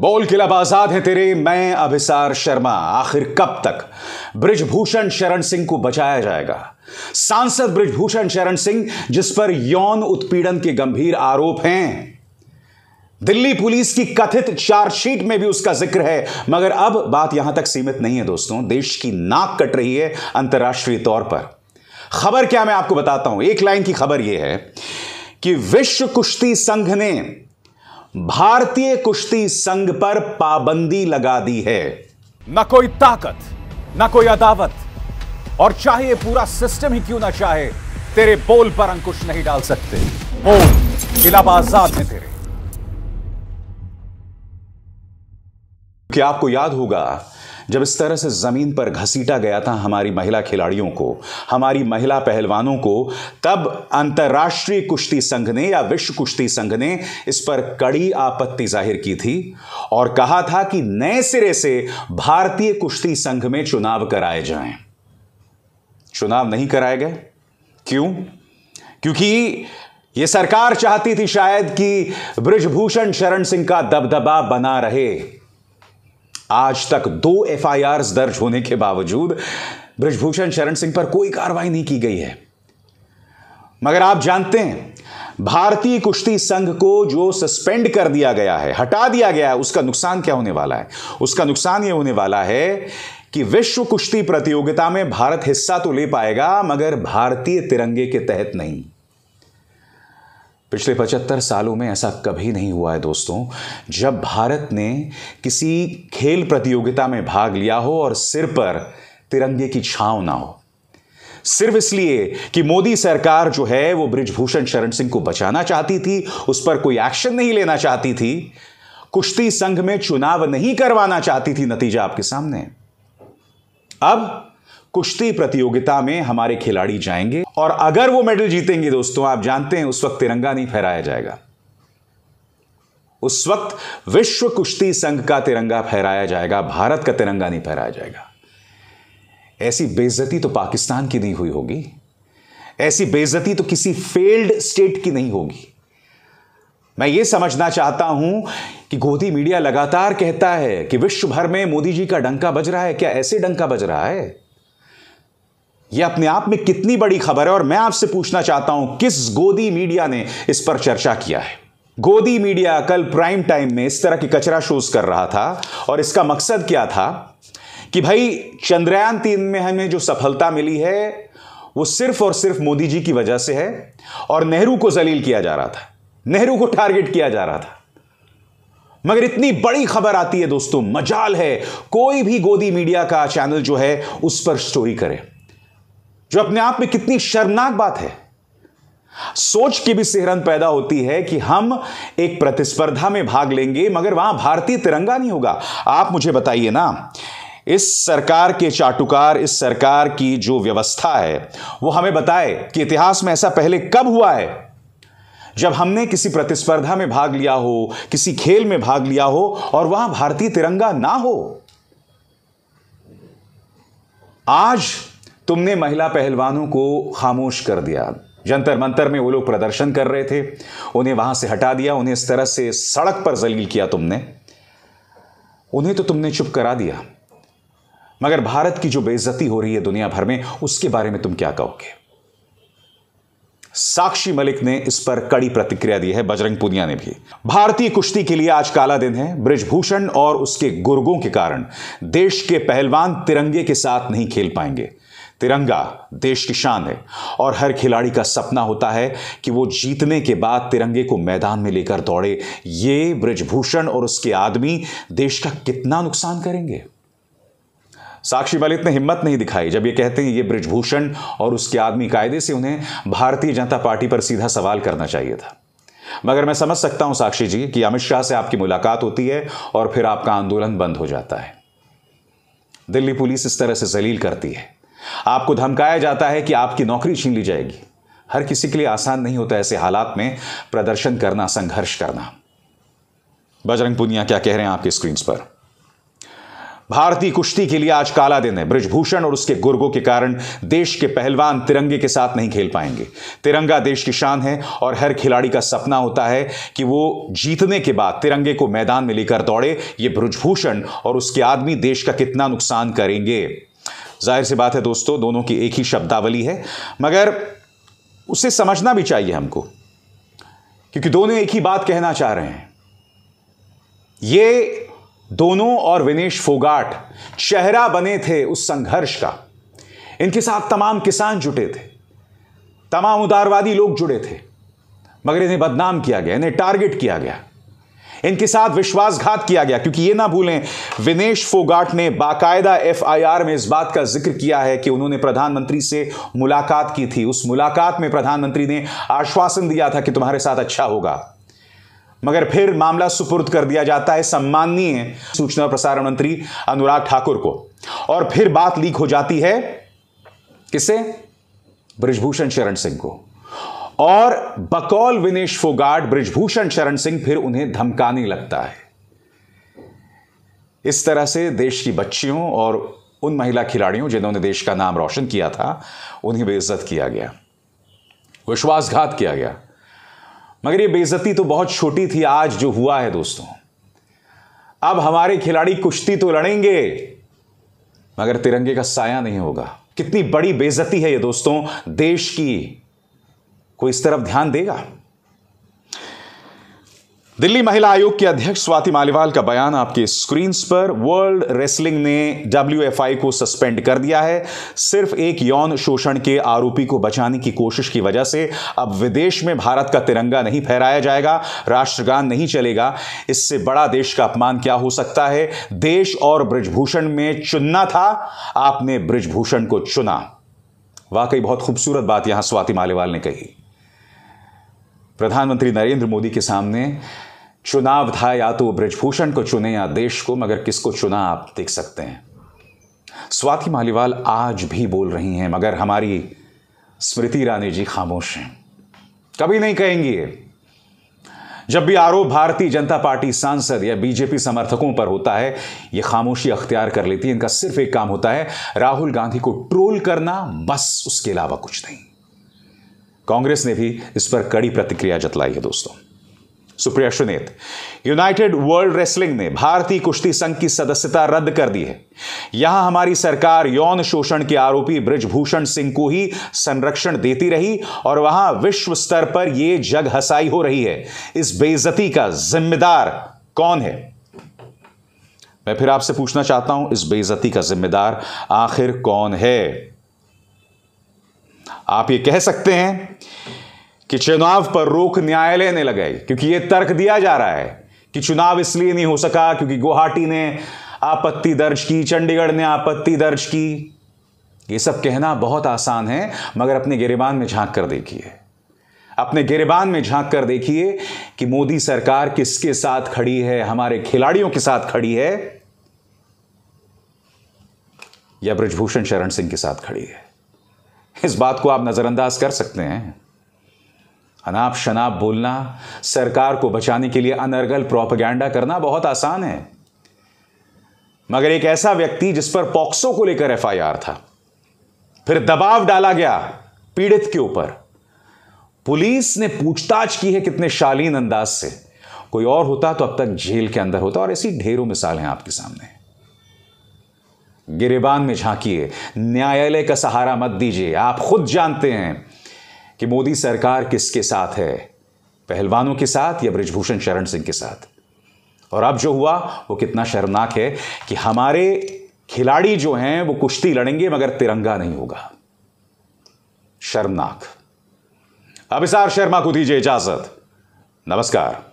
बोल किला आजाद है तेरे मैं अभिसार शर्मा आखिर कब तक ब्रिजभूषण शरण सिंह को बचाया जाएगा सांसद ब्रिजभूषण शरण सिंह जिस पर यौन उत्पीड़न के गंभीर आरोप हैं दिल्ली पुलिस की कथित चार्जशीट में भी उसका जिक्र है मगर अब बात यहां तक सीमित नहीं है दोस्तों देश की नाक कट रही है अंतर्राष्ट्रीय तौर पर खबर क्या मैं आपको बताता हूं एक लाइन की खबर यह है कि विश्व कुश्ती संघ ने भारतीय कुश्ती संघ पर पाबंदी लगा दी है न कोई ताकत न कोई अदावत और चाहे पूरा सिस्टम ही क्यों ना चाहे तेरे बोल पर अंकुश नहीं डाल सकते बोल इलाब आजाद है तेरे क्या आपको याद होगा जब इस तरह से ज़मीन पर घसीटा गया था हमारी महिला खिलाड़ियों को हमारी महिला पहलवानों को तब अंतर्राष्ट्रीय कुश्ती संघ ने या विश्व कुश्ती संघ ने इस पर कड़ी आपत्ति जाहिर की थी और कहा था कि नए सिरे से भारतीय कुश्ती संघ में चुनाव कराए जाएं चुनाव नहीं कराए गए क्यों क्योंकि ये सरकार चाहती थी शायद कि ब्रजभूषण शरण सिंह का दबदबा बना रहे आज तक दो एफ दर्ज होने के बावजूद ब्रजभूषण शरण सिंह पर कोई कार्रवाई नहीं की गई है मगर आप जानते हैं भारतीय कुश्ती संघ को जो सस्पेंड कर दिया गया है हटा दिया गया है उसका नुकसान क्या होने वाला है उसका नुकसान यह होने वाला है कि विश्व कुश्ती प्रतियोगिता में भारत हिस्सा तो ले पाएगा मगर भारतीय तिरंगे के तहत नहीं पिछले 75 सालों में ऐसा कभी नहीं हुआ है दोस्तों जब भारत ने किसी खेल प्रतियोगिता में भाग लिया हो और सिर पर तिरंगे की छांव ना हो सिर्फ इसलिए कि मोदी सरकार जो है वो ब्रिजभूषण शरण सिंह को बचाना चाहती थी उस पर कोई एक्शन नहीं लेना चाहती थी कुश्ती संघ में चुनाव नहीं करवाना चाहती थी नतीजा आपके सामने अब कुश्ती प्रतियोगिता में हमारे खिलाड़ी जाएंगे और अगर वो मेडल जीतेंगे दोस्तों आप जानते हैं उस वक्त तिरंगा नहीं फहराया जाएगा उस वक्त विश्व कुश्ती संघ का तिरंगा फहराया जाएगा भारत का तिरंगा नहीं फहराया जाएगा ऐसी बेइज्जती तो पाकिस्तान की नहीं हुई होगी ऐसी बेइज्जती तो किसी फेल्ड स्टेट की नहीं होगी मैं यह समझना चाहता हूं कि गोदी मीडिया लगातार कहता है कि विश्व भर में मोदी जी का डंका बज रहा है क्या ऐसे डंका बज रहा है यह अपने आप में कितनी बड़ी खबर है और मैं आपसे पूछना चाहता हूं किस गोदी मीडिया ने इस पर चर्चा किया है गोदी मीडिया कल प्राइम टाइम में इस तरह के कचरा शोज कर रहा था और इसका मकसद क्या था कि भाई चंद्रयान तीन में हमें जो सफलता मिली है वो सिर्फ और सिर्फ मोदी जी की वजह से है और नेहरू को जलील किया जा रहा था नेहरू को टारगेट किया जा रहा था मगर इतनी बड़ी खबर आती है दोस्तों मजाल है कोई भी गोदी मीडिया का चैनल जो है उस पर स्टोरी करे जो अपने आप में कितनी शर्मनाक बात है सोच की भी सेहरन पैदा होती है कि हम एक प्रतिस्पर्धा में भाग लेंगे मगर वहां भारतीय तिरंगा नहीं होगा आप मुझे बताइए ना इस सरकार के चाटुकार इस सरकार की जो व्यवस्था है वो हमें बताए कि इतिहास में ऐसा पहले कब हुआ है जब हमने किसी प्रतिस्पर्धा में भाग लिया हो किसी खेल में भाग लिया हो और वहां भारतीय तिरंगा ना हो आज तुमने महिला पहलवानों को खामोश कर दिया जंतर मंतर में वो लोग प्रदर्शन कर रहे थे उन्हें वहां से हटा दिया उन्हें इस तरह से सड़क पर जलील किया तुमने उन्हें तो तुमने चुप करा दिया मगर भारत की जो बेइज्जती हो रही है दुनिया भर में उसके बारे में तुम क्या कहोगे साक्षी मलिक ने इस पर कड़ी प्रतिक्रिया दी है बजरंग पुनिया ने भी भारतीय कुश्ती के लिए आज काला दिन है ब्रिजभूषण और उसके गुर्गों के कारण देश के पहलवान तिरंगे के साथ नहीं खेल पाएंगे तिरंगा देश की शान है और हर खिलाड़ी का सपना होता है कि वो जीतने के बाद तिरंगे को मैदान में लेकर दौड़े ये ब्रजभूषण और उसके आदमी देश का कितना नुकसान करेंगे साक्षी वालिद ने हिम्मत नहीं दिखाई जब ये कहते हैं ये ब्रजभूषण और उसके आदमी कायदे से उन्हें भारतीय जनता पार्टी पर सीधा सवाल करना चाहिए था मगर मैं समझ सकता हूं साक्षी जी कि अमित शाह से आपकी मुलाकात होती है और फिर आपका आंदोलन बंद हो जाता है दिल्ली पुलिस इस तरह से जलील करती है आपको धमकाया जाता है कि आपकी नौकरी छीन ली जाएगी हर किसी के लिए आसान नहीं होता ऐसे हालात में प्रदर्शन करना संघर्ष करना बजरंग पुनिया क्या कह रहे हैं आपके स्क्रीन पर भारतीय कुश्ती के लिए आज काला दिन है ब्रजभूषण और उसके गुर्गों के कारण देश के पहलवान तिरंगे के साथ नहीं खेल पाएंगे तिरंगा देश की शान है और हर खिलाड़ी का सपना होता है कि वो जीतने के बाद तिरंगे को मैदान में लेकर दौड़े ये ब्रजभूषण और उसके आदमी देश का कितना नुकसान करेंगे जाहिर सी बात है दोस्तों दोनों की एक ही शब्दावली है मगर उसे समझना भी चाहिए हमको क्योंकि दोनों एक ही बात कहना चाह रहे हैं ये दोनों और विनेश फोगाट चेहरा बने थे उस संघर्ष का इनके साथ तमाम किसान जुटे थे तमाम उदारवादी लोग जुड़े थे मगर इन्हें बदनाम किया गया इन्हें टारगेट किया गया इनके साथ विश्वासघात किया गया क्योंकि ये ना भूलें विनेश फोगाट ने बाकायदा एफआईआर में इस बात का जिक्र किया है कि उन्होंने प्रधानमंत्री से मुलाकात की थी उस मुलाकात में प्रधानमंत्री ने आश्वासन दिया था कि तुम्हारे साथ अच्छा होगा मगर फिर मामला सुपुर्द कर दिया जाता है सम्माननीय सूचना और प्रसारण मंत्री अनुराग ठाकुर को और फिर बात लीक हो जाती है किसे ब्रजभूषण शरण सिंह को और बकौल विनेश फोगाट ब्रिजभूषण शरण सिंह फिर उन्हें धमकाने लगता है इस तरह से देश की बच्चियों और उन महिला खिलाड़ियों जिन्होंने देश का नाम रोशन किया था उन्हें बेइज्जत किया गया विश्वासघात किया गया मगर ये बेइज्जती तो बहुत छोटी थी आज जो हुआ है दोस्तों अब हमारे खिलाड़ी कुश्ती तो लड़ेंगे मगर तिरंगे का साया नहीं होगा कितनी बड़ी बेइज्जती है ये दोस्तों देश की कोई इस तरफ ध्यान देगा दिल्ली महिला आयोग की अध्यक्ष स्वाति मालीवाल का बयान आपके स्क्रीन पर वर्ल्ड रेसलिंग ने डब्ल्यू को सस्पेंड कर दिया है सिर्फ एक यौन शोषण के आरोपी को बचाने की कोशिश की वजह से अब विदेश में भारत का तिरंगा नहीं फहराया जाएगा राष्ट्रगान नहीं चलेगा इससे बड़ा देश का अपमान क्या हो सकता है देश और ब्रजभूषण में चुनना था आपने ब्रजभूषण को चुना वाकई बहुत खूबसूरत बात यहां स्वाति मालीवाल ने कही प्रधानमंत्री नरेंद्र मोदी के सामने चुनाव था या तो ब्रजभूषण को चुने या देश को मगर किसको चुना आप देख सकते हैं स्वाति मालीवाल आज भी बोल रही हैं मगर हमारी स्मृति ईरानी जी खामोश हैं कभी नहीं कहेंगी जब भी आरोप भारतीय जनता पार्टी सांसद या बीजेपी समर्थकों पर होता है ये खामोशी अख्तियार कर लेती है इनका सिर्फ एक काम होता है राहुल गांधी को ट्रोल करना बस उसके अलावा कुछ नहीं कांग्रेस ने भी इस पर कड़ी प्रतिक्रिया जतलाई है दोस्तों Supriya Shrinate united world wrestling ने भारतीय कुश्ती संघ की सदस्यता रद्द कर दी है यहां हमारी सरकार यौन शोषण के आरोपी ब्रजभूषण सिंह को ही संरक्षण देती रही और वहां विश्व स्तर पर यह जग हसाई हो रही है इस बेइज्जती का जिम्मेदार कौन है मैं फिर आपसे पूछना चाहता हूं इस बेइज्जती का जिम्मेदार आखिर कौन है आप ये कह सकते हैं कि चुनाव पर रोक न्यायालय ने लगाई क्योंकि यह तर्क दिया जा रहा है कि चुनाव इसलिए नहीं हो सका क्योंकि गुवाहाटी ने आपत्ति दर्ज की चंडीगढ़ ने आपत्ति दर्ज की ये सब कहना बहुत आसान है मगर अपने गिरेबान में झांक कर देखिए अपने गिरेबान में झांक कर देखिए कि मोदी सरकार किसके साथ खड़ी है हमारे खिलाड़ियों के साथ खड़ी है या ब्रजभूषण शरण सिंह के साथ खड़ी है इस बात को आप नज़रअंदाज कर सकते हैं अनाप शनाप बोलना सरकार को बचाने के लिए अनर्गल प्रोपगैंडा करना बहुत आसान है मगर एक ऐसा व्यक्ति जिस पर पॉक्सो को लेकर एफआईआर था फिर दबाव डाला गया पीड़ित के ऊपर पुलिस ने पूछताछ की है कितने शालीन अंदाज से कोई और होता तो अब तक जेल के अंदर होता और ऐसी ढेरों मिसाल हैं आपके सामने गिरेबान में झांकिए न्यायालय का सहारा मत दीजिए आप खुद जानते हैं कि मोदी सरकार किसके साथ है पहलवानों के साथ या ब्रजभूषण शरण सिंह के साथ और अब जो हुआ वो कितना शर्मनाक है कि हमारे खिलाड़ी जो हैं वो कुश्ती लड़ेंगे मगर तिरंगा नहीं होगा शर्मनाक अभिसार शर्मा को दीजिए इजाजत नमस्कार